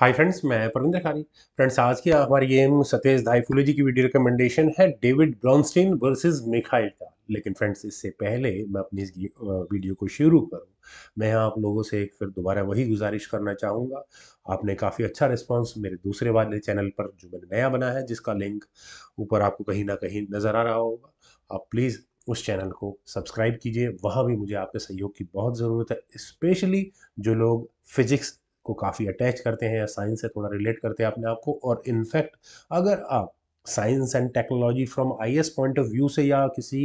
hi friends मैं परविंदर खारी friends आज की हमारी एम सतेश धाईफुले जी की वीडियो रिकमेंडेशन है डेविड ब्रॉन्स्टीन वर्सेस मिखाइल का लेकिन फ्रेंड्स इससे पहले मैं अपनी इस वीडियो को शुरू करूं मैं आप लोगों से एक फिर दोबारा वही गुजारिश करना चाहूँगा आपने काफ़ी अच्छा रिस्पॉन्स मेरे दूसरे वाले चैनल पर जो मैंने नया बनाया है जिसका लिंक ऊपर आपको कहीं ना कहीं नज़र आ रहा होगा आप प्लीज़ उस चैनल को सब्सक्राइब कीजिए वहाँ भी मुझे आपके सहयोग की बहुत ज़रूरत है स्पेशली जो लोग फिजिक्स को काफ़ी अटैच करते हैं या साइंस से थोड़ा रिलेट करते हैं अपने आप को और इनफैक्ट अगर आप science and technology from I point of view से या किसी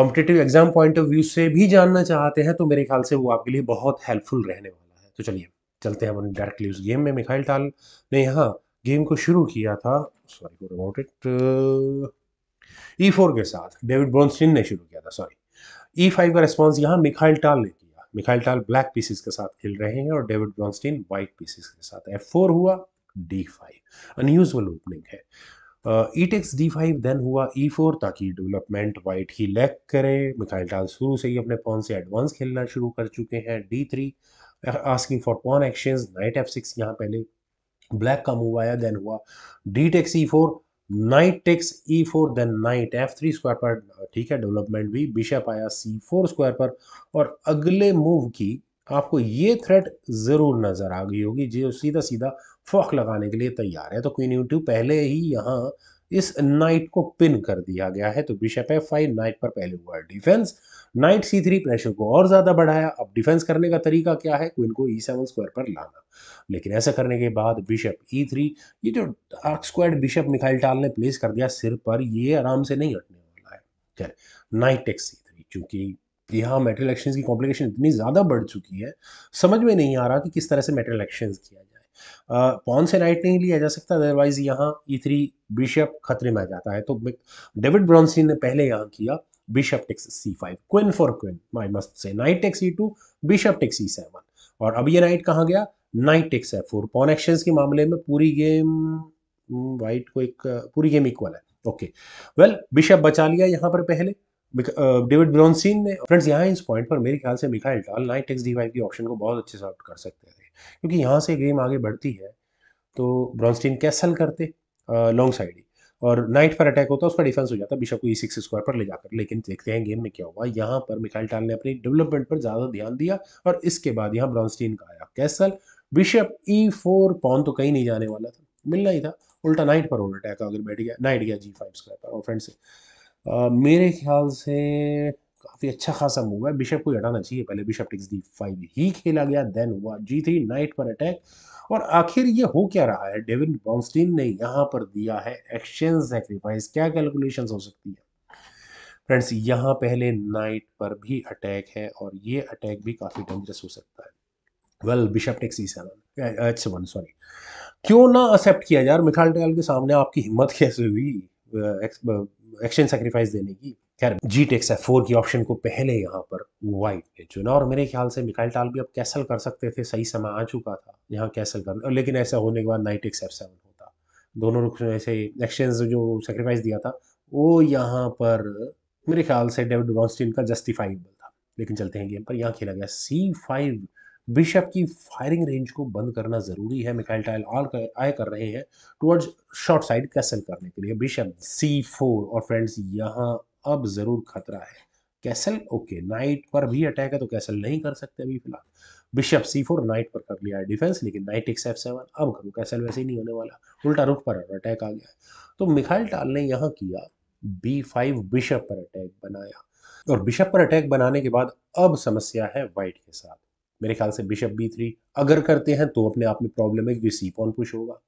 competitive exam point of view से भी जानना चाहते हैं तो मेरे ख्याल से वो आपके लिए बहुत हेल्पफुल रहने वाला है तो चलिए चलते हैं डायरेक्टली उस गेम में मिखाइल टाल ने यहाँ गेम को शुरू किया था sorry about it e four के साथ डेविड ब्रॉन्स्टीन ने शुरू किया था सॉरी ई फाइव का रिस्पॉन्स यहाँ मिखाइल टाल ने किया मिखाइल टाल ब्लैक पीसेस के साथ खेल रहे हैं और डेविड ब्रॉन्स्टीन व्हाइट पीसेस के साथ एफ फोर हुआ डी फाइव अनयूजल ओपनिंग है e takes d five then हुआ ई e फोर ताकि डेवलपमेंट वाइट ही लैक करे मिखाइल टाल शुरू से ही अपने पॉन से एडवांस खेलना शुरू कर चुके हैं d three asking for pawn exchange knight f six यहाँ पहले ब्लैक का मूव आया देन हुआ d takes e four knight takes e e four then knight f three square पर ठीक है डेवलपमेंट भी बिशप आया सी फोर स्क्वायर पर और अगले मूव की आपको ये थ्रेट ज़रूर नज़र आ गई होगी जो सीधा सीधा फॉक लगाने के लिए तैयार है तो क्वीन यू टू पहले ही यहाँ इस नाइट को पिन कर दिया गया है तो बिशप एफ फाइव नाइट पर पहले हुआ defence knight c three pressure को और ज़्यादा बढ़ाया अब डिफेंस करने का तरीका क्या है क्वीन को ई सेवन स्क्वायर पर लाना लेकिन ऐसा करने के बाद बिशप ई e थ्री ये जो dark square bishop Mikhail Tal ने प्लेस कर दिया सिर पर ये आराम से नहीं हटने वाला है खैर नाइट टेक्स सी थ्री चूंकि यहाँ मेटल एक्शन की कॉम्प्लिकेशन इतनी ज़्यादा बढ़ चुकी है समझ में नहीं आ रहा कि किस तरह से मेटल एक्शन किया जाए पॉन से नाइट नहीं लिया जा सकता अदरवाइज यहाँ ई e थ्री बिशप खतरे में आ जाता है तो डेविड ब्रॉन्सिन ने पहले यहाँ किया bishop takes c5 queen for queen i must say knight takes e2 bishop takes e7 और अब ये नाइट कहाँ गया knight takes F four pawn action के मामले में पूरी गेम हम्म, वाइट को एक पूरी गेम इक्वल है ओके वेल बिशप बचा लिया यहाँ पर पहले डेविड ब्रॉन्सिन ने फ्रेंड्स यहाँ इस पॉइंट पर मेरे ख्याल से Mikhail Tal knight takes d five के ऑप्शन को बहुत अच्छे से आउट कर सकते थे क्योंकि यहाँ से गेम आगे बढ़ती है तो ब्रॉन्सटीन कैसल करते लॉन्ग साइड और नाइट पर अटैक होता है उसका डिफेंस हो जाता है बिशप को ई सिक्स स्क्वायर पर ले जाकर लेकिन देखते हैं गेम में क्या हुआ यहाँ पर मिखाइल टाल ने अपनी डेवलपमेंट पर ज़्यादा ध्यान दिया और इसके बाद यहाँ ब्राउनस्टीन का आया castle bishop e four pawn तो कहीं नहीं जाने वाला था मिलना ही था उल्टा नाइट पर और अटैक अगर बैठ गया नाइट गया जी फाइव स्क्वायर पर और फ्रेंड से मेरे ख्याल से काफ़ी अच्छा खासा मूव है बिशप को हटाना चाहिए पहले बिशप टिक्स डी फाइव ही खेला गया देन हुआ जी थ्री नाइट पर अटैक और आखिर ये हो क्या रहा है डेविन बॉन्स्टीन ने यहाँ पर दिया है एक्सचेंज सेक्रीफाइस क्या कैलकुलेशन हो सकती है फ्रेंड्स यहाँ पहले नाइट पर भी अटैक है और ये अटैक भी काफ़ी डेंजरस हो सकता है well bishop takes e seven h seven sorry क्यों ना एक्सेप्ट किया यार मिखाल टेल के सामने आपकी हिम्मत कैसे हुई एक्सचेंज uh, सेक्रीफाइस uh, देने की खैर जी टेक्स एफ फोर की ऑप्शन को पहले यहाँ पर वाइट ने चुना और मेरे ख्याल से मिकाइल टाल भी अब कैसल कर सकते थे सही समय आ चुका था यहाँ कैसल करने लेकिन ऐसा होने के बाद नाइट एक्स एफ सेवन होता दोनों रुख ऐसे एक्सचेंज जो सेक्रीफाइस दिया था वो यहाँ पर मेरे ख्याल से डेविड ब्रॉन्स्टीन का जस्टिफाइबल था लेकिन चलते हैं गेम पर यहाँ खेला गया सी फाइव बिशप की फायरिंग रेंज को बंद करना जरूरी है मिकाइल टाइल ऑल कर, आय कर रहे हैं टुवर्ड्स शॉर्ट साइड कैसल करने के लिए बिशप सी फोर और फ्रेंड्स यहाँ अब ज़रूर खतरा है कैसल ओके नाइट पर भी अटैक है तो कैसल नहीं कर सकते अभी फिलहाल बिशप सी फोर नाइट पर कर लिया है डिफेंस लेकिन नाइट एक्स एफ सेवन अब करूँ कैसल वैसे ही नहीं होने वाला उल्टा रुख पर अटैक आ गया है तो मिखाइल टाल ने यहाँ किया बी फाइव बिशप पर अटैक बनाया और बिशप पर अटैक बनाने के बाद अब समस्या है वाइट के साथ मेरे ख्याल से बिशप बी थ्री अगर करते हैं तो अपने आप में प्रॉब्लम है क्योंकि सी पॉन पुश होगा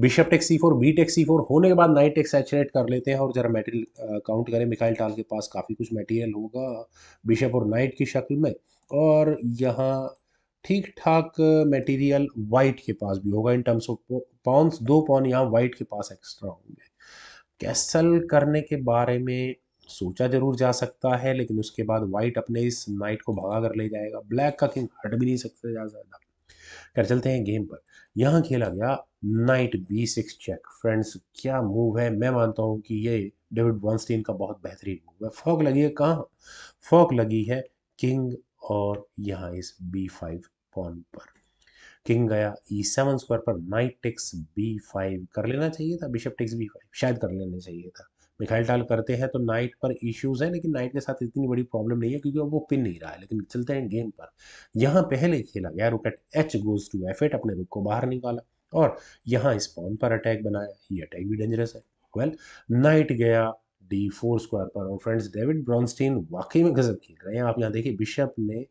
bishop take c four b take c four होने के बाद नाइट टेक सैचुरेट कर लेते हैं और जरा मेटेरियल काउंट करें मिखाइल टाल के पास काफ़ी कुछ मटेरियल होगा बिशप और नाइट की शक्ल में और यहाँ ठीक ठाक मटेरियल वाइट के पास भी होगा इन टर्म्स ऑफ पॉन्स दो पॉन यहाँ वाइट के पास एक्स्ट्रा होंगे कैसल करने के बारे में सोचा जरूर जा सकता है लेकिन उसके बाद वाइट अपने इस नाइट को भगा कर ले जाएगा ब्लैक का किंग हट भी नहीं सकता ज़्यादा कर चलते हैं गेम पर यहाँ खेला गया knight b six check friends क्या मूव है मैं मानता हूँ कि ये डेविड वॉन्स्टीन का बहुत बेहतरीन मूव है फॉक लगी है कहाँ फॉक लगी है किंग और यहाँ इस बी फाइव पॉन पर किंग गया ई सेवन स्क्वायर पर नाइट टिक्स बी फाइव कर लेना चाहिए था बिशप टिक्स बी फाइव शायद कर लेना चाहिए था मिखाइल डाल करते हैं तो नाइट पर इश्यूज़ हैं लेकिन नाइट के साथ इतनी बड़ी प्रॉब्लम नहीं है क्योंकि अब वो पिन नहीं रहा है लेकिन चलते हैं गेम पर यहाँ पहले खेला गया rook at h goes to f eight अपने रुक को बाहर निकाला और यहाँ इस पॉन पर अटैक बनाया ये अटैक भी डेंजरस है वेल नाइट गया डी फोर स्क्वायर पर और फ्रेंड्स डेविड ब्रॉन्स्टीन वाकई में गजब खेल रहे हैं आप यहाँ देखिए बिशप ने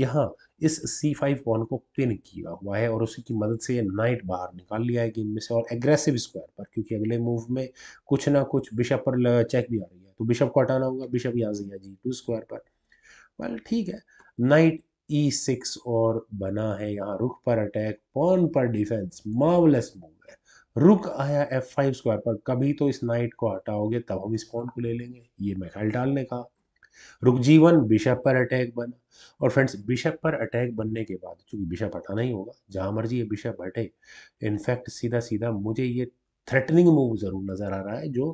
यहाँ इस सी फाइव पॉन को पिन किया हुआ है और उसी की मदद से ये नाइट बाहर निकाल लिया है गेम में से और एग्रेसिव स्क्वायर पर क्योंकि अगले मूव में कुछ ना कुछ बिशप पर चेक भी आ रही है तो बिशप को हटाना होगा बिशप यहाँ से जी टू स्क्वायर पर वेल ठीक है नाइट ई सिक्स और बना है यहाँ रुख पर अटैक पॉन पर डिफेंस मावलेस मूव है रुक आया एफ फाइव स्क्वायर पर कभी तो इस नाइट को हटाओगे तब हम इस पॉन को ले लेंगे ये मैं डालने का रुकजीवन बिशप पर अटैक बना और फ्रेंड्स बिशप पर अटैक बनने के बाद चूंकि बिशप हटाना ही होगा जहां मर्जी ये बिशप हटे इनफैक्ट सीधा सीधा मुझे ये थ्रेटनिंग मूव जरूर नज़र आ रहा है जो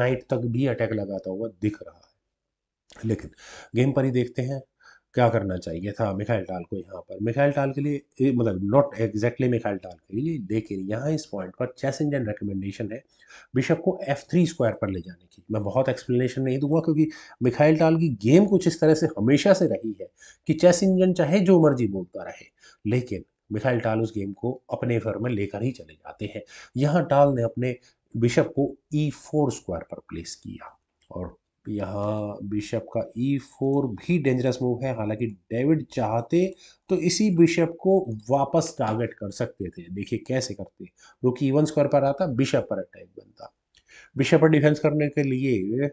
नाइट तक भी अटैक लगाता हुआ दिख रहा है लेकिन गेम पर ही देखते हैं क्या करना चाहिए था मिखाइल टाल को यहाँ पर मिखाइल टाल के लिए मतलब नॉट एग्जैक्टली मिखाइल टाल के लिए लेकिन यहाँ इस पॉइंट पर चेस इंजन रिकमेंडेशन है बिशप को एफ थ्री स्क्वायर पर ले जाने की मैं बहुत एक्सप्लेनेशन नहीं दूंगा क्योंकि मिखाइल टाल की गेम कुछ इस तरह से हमेशा से रही है कि चेस इंजन चाहे जो मर्जी बोलता रहे लेकिन मिखाइल टाल उस गेम को अपने घर में लेकर ही चले जाते हैं यहाँ टाल ने अपने बिशप को ई फोर स्क्वायर पर प्लेस किया और यहाँ बिशप का ई e फोर भी डेंजरस मूव है हालांकि डेविड चाहते तो इसी बिशप को वापस टारगेट कर सकते थे देखिए कैसे करते रुक वन स्क्वायर पर आता बिशप पर अटैक बनता बिशप पर डिफेंस करने के लिए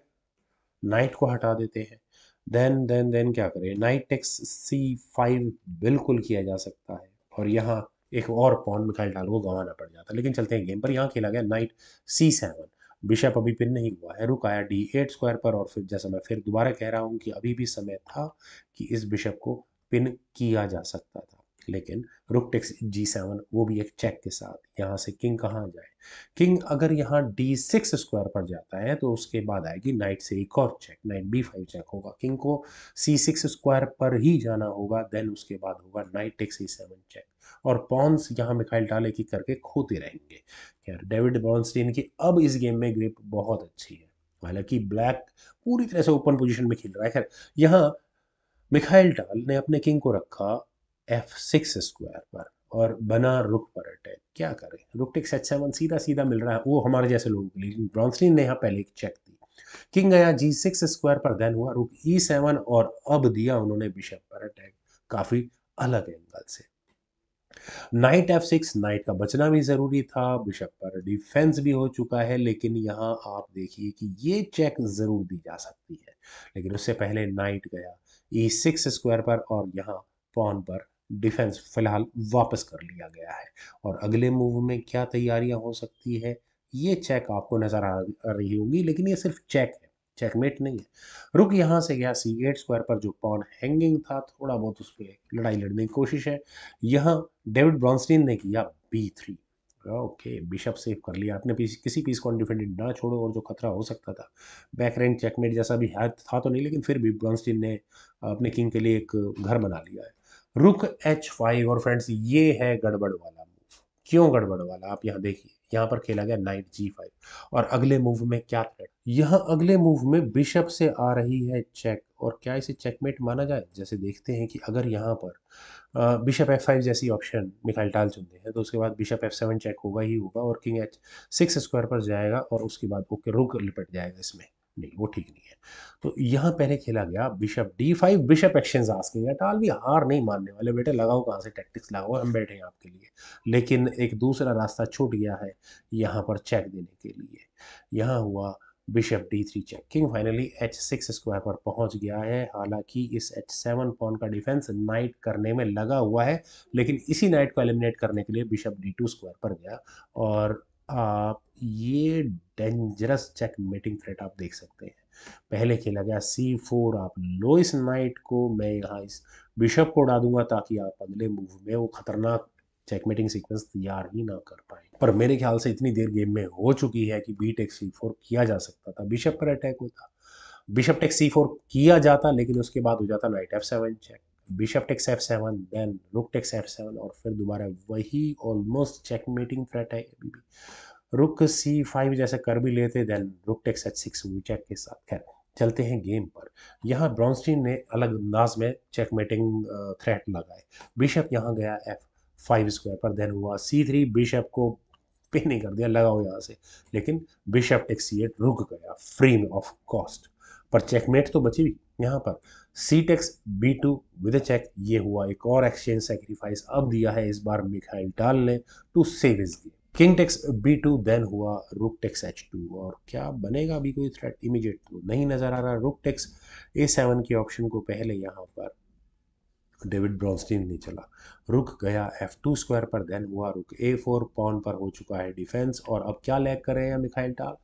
नाइट को हटा देते हैं देन देन देन क्या करें नाइट टेक्स सी फाइव बिल्कुल किया जा सकता है और यहाँ एक और पॉन मिखाइल डाल को गंवाना पड़ जाता है लेकिन चलते हैं गेम पर यहाँ खेला गया नाइट सी सेवन बिशप अभी पिन नहीं हुआ है रुक आया डी एट स्क्वायर पर और फिर जैसा मैं फिर दोबारा कह रहा हूँ कि अभी भी समय था कि इस बिशप को पिन किया जा सकता था लेकिन रुक टेक्स जी सेवन वो भी एक चेक के साथ यहाँ से किंग कहाँ जाए किंग अगर यहाँ डी सिक्स स्क्वायर पर जाता है तो उसके बाद आएगी नाइट से एक और check knight b five check होगा किंग को सी सिक्स स्क्वायर पर ही जाना होगा देन उसके बाद होगा knight takes e seven check और पॉन्स यहाँ मिखाइल डाले की करके खोते रहेंगे यार डेविड बॉन्सटीन की अब इस गेम में ग्रिप बहुत अच्छी है हालांकि ब्लैक पूरी तरह से ओपन पोजीशन में खेल रहा है खैर यहाँ मिखाइल टाल ने अपने किंग को रखा एफ सिक्स स्क्वायर पर और बना रुक पर अटैक क्या करें रुक टिक्स एच सेवन सीधा सीधा मिल रहा है वो हमारे जैसे लोगों के लिए ब्रॉन्सलिन ने यहाँ पहले चेक दी किंग गया जी सिक्स स्क्वायर पर देन हुआ रुक ई e सेवन और अब दिया उन्होंने बिशप पर अटैक काफ़ी अलग एंगल से नाइट एफ सिक्स नाइट का बचना भी ज़रूरी था बिशप पर डिफेंस भी हो चुका है लेकिन यहाँ आप देखिए कि ये चेक ज़रूर दी जा सकती है लेकिन उससे पहले नाइट गया ई सिक्स स्क्वायर पर और यहाँ पॉन पर डिफेंस फिलहाल वापस कर लिया गया है और अगले मूव में क्या तैयारियां हो सकती है ये चेक आपको नज़र आ रही होगी लेकिन ये सिर्फ चेक है चेकमेट नहीं है रुक यहाँ से गया सी एट स्क्वायर पर जो पॉन हैंगिंग था थोड़ा बहुत उस पर लड़ाई लड़ने की कोशिश है यहाँ डेविड ब्रॉन्सटीन ने किया b three okay bishop save कर लिया आपने पीस किसी पीस को अनडिफेंडेड ना छोड़ो और जो खतरा हो सकता था बैक रेंट चेकमेट जैसा भी है था तो नहीं लेकिन फिर भी ब्रॉन्सटीन ने अपने किंग के लिए एक घर बना लिया है रुक एच फाइव और फ्रेंड्स ये है गड़बड़ वाला मूव क्यों गड़बड़ वाला आप यहाँ देखिए यहाँ पर खेला गया नाइट जी फाइव और अगले मूव में क्या थ्रेड यहाँ अगले मूव में बिशप से आ रही है चेक और क्या इसे चेकमेट माना जाए जैसे देखते हैं कि अगर यहाँ पर बिशप एफ फाइव जैसी ऑप्शन मिखाइल टाल चुनते हैं तो उसके बाद बिशप एफ सेवन चेक होगा ही होगा और किंग एच सिक्स स्क्वायर पर जाएगा और उसके बाद ओके रुक लिपट जाएगा इसमें नहीं वो ठीक नहीं है तो यहाँ पहले खेला गया bishop d five bishop action asking at all भी हार नहीं मानने वाले बेटे लगाओ कहाँ से टैक्टिक्स लगाओ हम बैठे हैं आपके लिए लेकिन एक दूसरा रास्ता छूट गया है यहाँ पर चेक देने के लिए यहाँ हुआ bishop d three check king finally h six square पर पहुंच गया है हालांकि इस एच सेवन पॉन का डिफेंस नाइट करने में लगा हुआ है लेकिन इसी नाइट को एलिमिनेट करने के लिए बिशप डी टू स्क्वायर पर गया और आप ये डेंजरस चेक मेटिंग थ्रेट आप देख सकते हैं पहले खेला गया सी फोर आप लोइस नाइट को मैं यहाँ इस बिशप को उड़ा दूंगा ताकि आप अगले मूव में वो खतरनाक चेकमेटिंग सीक्वेंस तैयार ही ना कर पाए पर मेरे ख्याल से इतनी देर गेम में हो चुकी है कि बी टेक सी फोर किया जा सकता था बिशप पर अटैक होता बिशप टेक सी फोर किया जाता लेकिन उसके बाद हो जाता knight f seven check bishop takes f seven then rook takes f seven और फिर दोबारा वही ऑलमोस्ट चेक मेटिंग थ्रेट है अभी भी रुक सी फाइव जैसे कर भी लेते then rook takes H six check के साथ खैर चलते हैं गेम पर यहाँ ब्रॉन्स्टीन ने अलग अंदाज में चेक मेटिंग थ्रेट लगाए बिशप यहाँ गया एफ फाइव स्क्वायर पर देन हुआ सी थ्री बिशप को पे नहीं कर दिया लगाओ यहाँ से लेकिन बिशप टेक्स सी एट रुक गया फ्री में ऑफ कॉस्ट पर चेकमेट तो बची भी यहाँ पर c takes b two with check ये हुआ एक और एक्सचेंज सेक्रीफाइस अब दिया है इस बार मिखाइल टाल ने to save his game king takes b two then हुआ रुक टेक्स एच टू और क्या बनेगा अभी कोई थ्रेट इमीजिएट तो नहीं नज़र आ रहा रुक टेक्स ए सेवन के ऑप्शन को पहले यहाँ पर डेविड ब्रॉन्स्टीन ने चला रुक गया एफ टू स्क्वायर पर देन हुआ रुक ए फोर पॉन पर हो चुका है डिफेंस और अब क्या लैग कर रहे हैं मिखाइल टाल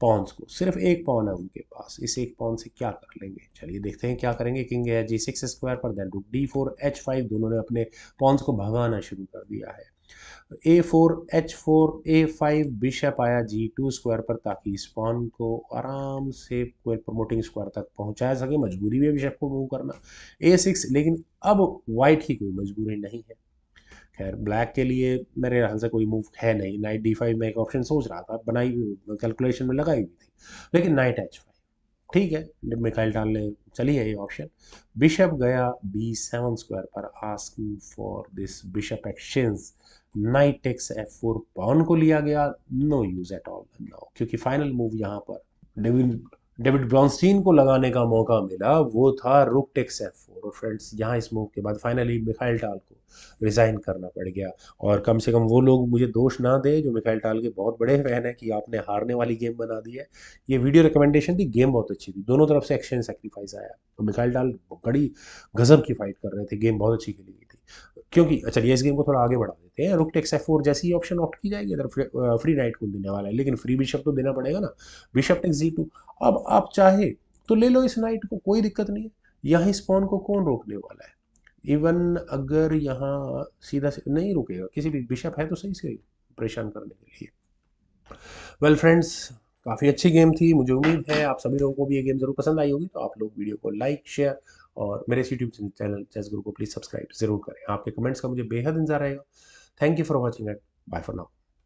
पॉन्स को सिर्फ एक पॉन है उनके पास इस एक पॉन से क्या कर लेंगे चलिए देखते हैं क्या करेंगे किंग है जी सिक्स स्क्वायर पर then rook d four h five दोनों ने अपने पॉन्स को भगाना शुरू कर दिया है a four h four a five bishop आया जी टू स्क्वायर पर ताकि इस पॉन को आराम से कोई प्रमोटिंग स्क्वायर तक पहुंचाया सके मजबूरी में बिशप को मूव करना ए सिक्स लेकिन अब वाइट की कोई मजबूरी नहीं है खैर ब्लैक के लिए मेरे ख्याल से कोई मूव है नहीं नाइट डी फाइव में एक ऑप्शन सोच रहा था बनाई कैलकुलेशन में लगाई हुई थी लेकिन नाइट एच फाइव ठीक है मिखाइल डाल ने चली है ये ऑप्शन बिशप गया बी सेवन स्क्वायर पर asking for this bishop exchange knight x f four pawn को लिया गया no use at all now क्योंकि फाइनल मूव यहाँ पर डेविन डेविड ब्रॉन्स्टीन को लगाने का मौका मिला वो था रुक टेक्स एफ फोर और फ्रेंड्स यहाँ इस मूव के बाद फाइनली मिखाइल टाल को रिज़ाइन करना पड़ गया और कम से कम वो लोग मुझे दोष ना दे जो मिखाइल टाल के बहुत बड़े फैन हैं कि आपने हारने वाली गेम बना दी है ये वीडियो रिकमेंडेशन थी गेम बहुत अच्छी थी दोनों तरफ से एक्शन सेक्रीफाइस आया तो मिखाइल टाल बड़ी गजब की फाइट कर रहे थे गेम बहुत अच्छी खेली गई क्योंकि चलिए इस गेम को थोड़ा आगे बढ़ा देते हैं रुक टेक्स एफ फोर जैसी ऑप्शन ऑप्ट की जाएगी अगर फ्री नाइट को देने वाला है लेकिन फ्री बिशप तो देना पड़ेगा ना बिशप टेक्स जी टू अब आप चाहे तो ले लो इस नाइट को कोई दिक्कत नहीं है यहाँ इस पॉन को कौन रोकने वाला है इवन अगर यहाँ सीधा से नहीं रुकेगा किसी भी बिशप है तो सही से परेशान करने के लिए वेल फ्रेंड्स काफ़ी अच्छी गेम थी मुझे उम्मीद है आप सभी लोगों को भी ये गेम ज़रूर पसंद आई होगी तो आप लोग वीडियो को लाइक शेयर और मेरे इस यूट्यूब चैनल चेस गुरु को प्लीज़ सब्सक्राइब जरूर करें आपके कमेंट्स का मुझे बेहद इंतजार रहेगा थैंक यू फॉर वॉचिंग एट बाय फॉर नाउ